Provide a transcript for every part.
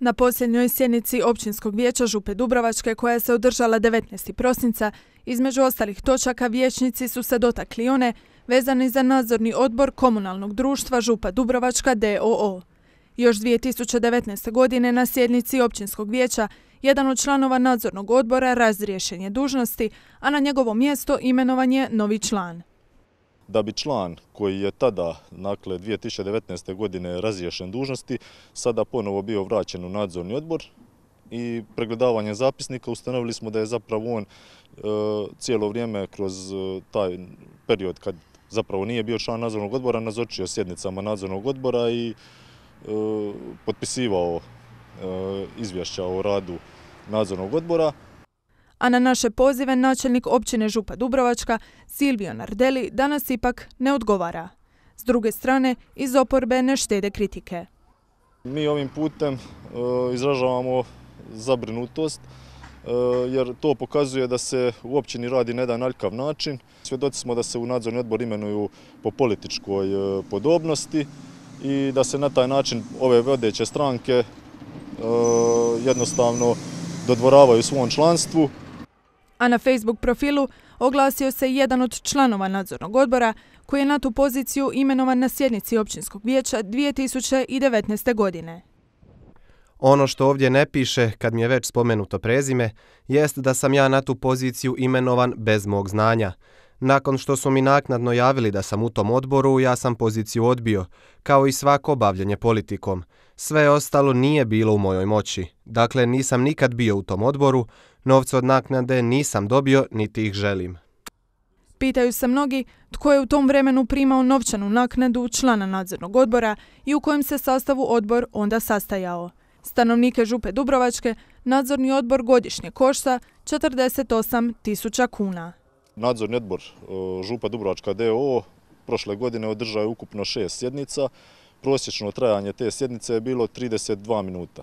Na posljednjoj sjednici općinskog vijeća Župe Dubrovačke koja se održala 19. prosinca, između ostalih točaka vijećnici su se dotakli one vezani za nadzorni odbor komunalnog društva Župa Dubrovačka DOO. Još 2019. godine na sjednici općinskog vijeća jedan od članova nadzornog odbora razriješen je dužnosti, a na njegovo mjesto imenovan je novi član da bi član koji je tada, dakle 2019. godine razriješen dužnosti, sada ponovo bio vraćen u nadzorni odbor i pregledavanje zapisnika ustanovili smo da je zapravo on e, cijelo vrijeme kroz e, taj period kad zapravo nije bio član nadzornog odbora, nazočio sjednicama nadzornog odbora i e, potpisivao izvješća o radu nadzornog odbora a na naše pozive načelnik općine Župa Dubrovačka Silvio Nardeli danas ipak ne odgovara. S druge strane, iz oporbe ne štede kritike. Mi ovim putem e, izražavamo zabrinutost e, jer to pokazuje da se u općini radi na jedan aljkav način. Svjedoci smo da se u nadzorni odbor imenuju po političkoj e, podobnosti i da se na taj način ove vodeće stranke jednostavno dodvoravaju svom članstvu. A na Facebook profilu oglasio se jedan od članova nadzornog odbora koji je na tu poziciju imenovan na sjednici općinskog vijeća 2019. godine. Ono što ovdje ne piše, kad mi je već spomenuto prezime, jest da sam ja na tu poziciju imenovan bez mog znanja. Nakon što su mi naknadno javili da sam u tom odboru, ja sam poziciju odbio, kao i svako bavljenje politikom. Sve ostalo nije bilo u mojoj moći. Dakle, nisam nikad bio u tom odboru, novce od naknade nisam dobio, niti ih želim. Pitaju se mnogi tko je u tom vremenu primao novčanu naknadu člana nadzornog odbora i u kojem se sastavu odbor onda sastajao. Stanovnike Župe Dubrovačke nadzorni odbor godišnje košta 48 tisuća kuna. Nadzorni odbor e, Župa Dubrovačka DO prošle godine održao je ukupno šest sjednica. Prosječno trajanje te sjednice je bilo 32 minuta,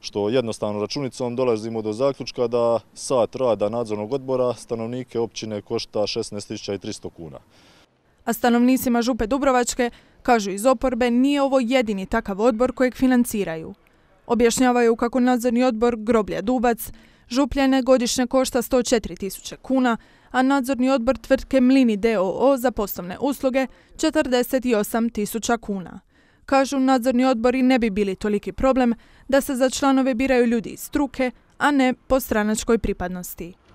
što jednostavno računicom dolazimo do zaključka da sat rada nadzornog odbora stanovnike općine košta 16.300 kuna. A stanovnicima Župe Dubrovačke, kažu iz oporbe, nije ovo jedini takav odbor kojeg financiraju. Objašnjavaju kako nadzorni odbor Groblja Dubac, župljene godišnje košta 104.000 kuna, a nadzorni odbor tvrtke Mlini DOO za poslovne usluge 48 tisuća kuna. Kažu, nadzorni odbori ne bi bili toliki problem da se za članove biraju ljudi iz struke, a ne po stranačkoj pripadnosti.